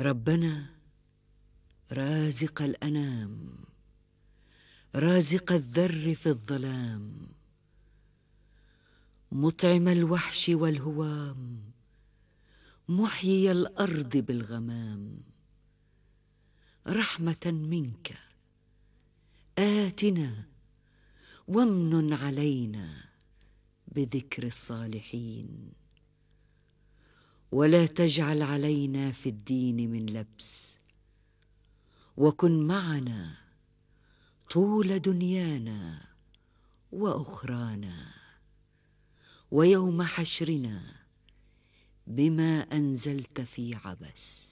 ربنا رازق الانام رازق الذر في الظلام مطعم الوحش والهوام محيي الارض بالغمام رحمه منك اتنا وامن علينا بذكر الصالحين ولا تجعل علينا في الدين من لبس وكن معنا طول دنيانا واخرانا ويوم حشرنا بما انزلت في عبس